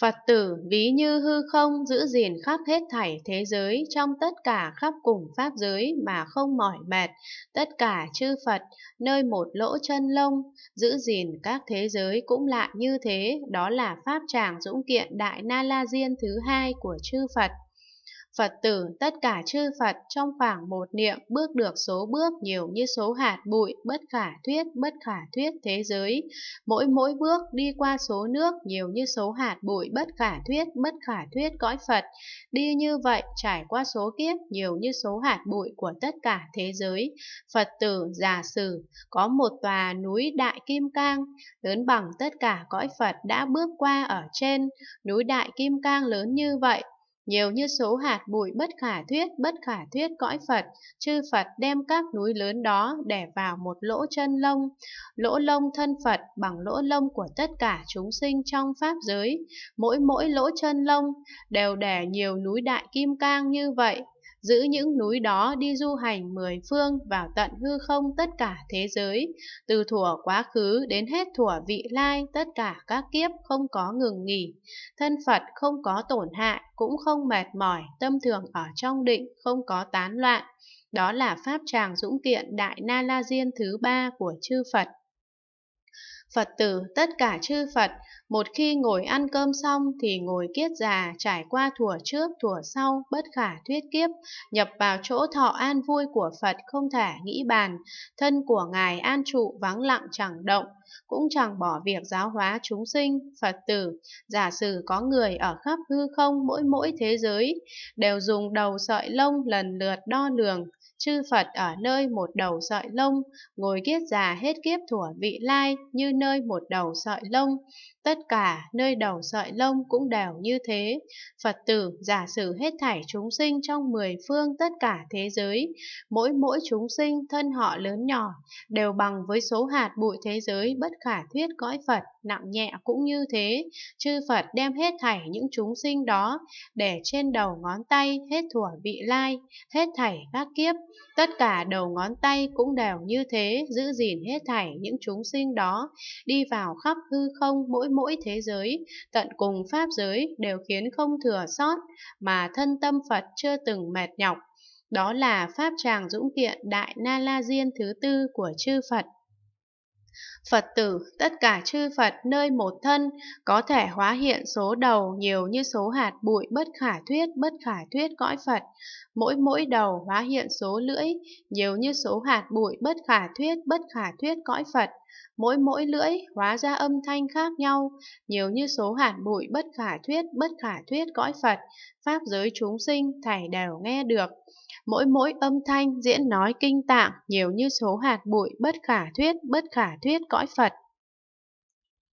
Phật tử ví như hư không giữ gìn khắp hết thảy thế giới trong tất cả khắp cùng pháp giới mà không mỏi mệt, tất cả chư Phật nơi một lỗ chân lông, giữ gìn các thế giới cũng lạ như thế, đó là pháp tràng dũng kiện đại na la diên thứ hai của chư Phật. Phật tử tất cả chư Phật trong khoảng một niệm bước được số bước nhiều như số hạt bụi, bất khả thuyết, bất khả thuyết thế giới. Mỗi mỗi bước đi qua số nước nhiều như số hạt bụi, bất khả thuyết, bất khả thuyết cõi Phật. Đi như vậy trải qua số kiếp nhiều như số hạt bụi của tất cả thế giới. Phật tử giả sử có một tòa núi Đại Kim Cang lớn bằng tất cả cõi Phật đã bước qua ở trên. Núi Đại Kim Cang lớn như vậy nhiều như số hạt bụi bất khả thuyết, bất khả thuyết cõi Phật, chư Phật đem các núi lớn đó đè vào một lỗ chân lông, lỗ lông thân Phật bằng lỗ lông của tất cả chúng sinh trong Pháp giới, mỗi mỗi lỗ chân lông đều đè nhiều núi đại kim cang như vậy, giữ những núi đó đi du hành mười phương vào tận hư không tất cả thế giới, từ thuở quá khứ đến hết thuở vị lai tất cả các kiếp không có ngừng nghỉ, thân Phật không có tổn hại, cũng không mệt mỏi, tâm thường ở trong định, không có tán loạn. Đó là Pháp Tràng Dũng Kiện Đại Na La Diên thứ ba của chư Phật. Phật tử tất cả chư Phật, một khi ngồi ăn cơm xong thì ngồi kiết già trải qua thủa trước thủa sau bất khả thuyết kiếp, nhập vào chỗ thọ an vui của Phật không thể nghĩ bàn, thân của Ngài an trụ vắng lặng chẳng động, cũng chẳng bỏ việc giáo hóa chúng sinh, Phật tử, giả sử có người ở khắp hư không mỗi mỗi thế giới, đều dùng đầu sợi lông lần lượt đo lường, Chư Phật ở nơi một đầu sợi lông, ngồi kiết già hết kiếp thủa vị lai như nơi một đầu sợi lông. Tất cả nơi đầu sợi lông cũng đều như thế. Phật tử giả sử hết thảy chúng sinh trong mười phương tất cả thế giới, mỗi mỗi chúng sinh thân họ lớn nhỏ, đều bằng với số hạt bụi thế giới bất khả thuyết cõi Phật nặng nhẹ cũng như thế. Chư Phật đem hết thảy những chúng sinh đó, để trên đầu ngón tay hết thủa vị lai, hết thảy các kiếp. Tất cả đầu ngón tay cũng đều như thế, giữ gìn hết thảy những chúng sinh đó, đi vào khắp hư không mỗi mỗi thế giới, tận cùng pháp giới đều khiến không thừa sót, mà thân tâm Phật chưa từng mệt nhọc. Đó là Pháp Tràng Dũng Kiện Đại Na La Diên thứ tư của chư Phật. Phật tử, tất cả chư Phật nơi một thân có thể hóa hiện số đầu nhiều như số hạt bụi bất khả thuyết, bất khả thuyết cõi Phật. Mỗi mỗi đầu hóa hiện số lưỡi nhiều như số hạt bụi bất khả thuyết, bất khả thuyết cõi Phật. Mỗi mỗi lưỡi hóa ra âm thanh khác nhau, nhiều như số hạt bụi bất khả thuyết, bất khả thuyết cõi Phật, pháp giới chúng sinh thảy đều nghe được mỗi mỗi âm thanh diễn nói kinh tạng nhiều như số hạt bụi bất khả thuyết bất khả thuyết cõi Phật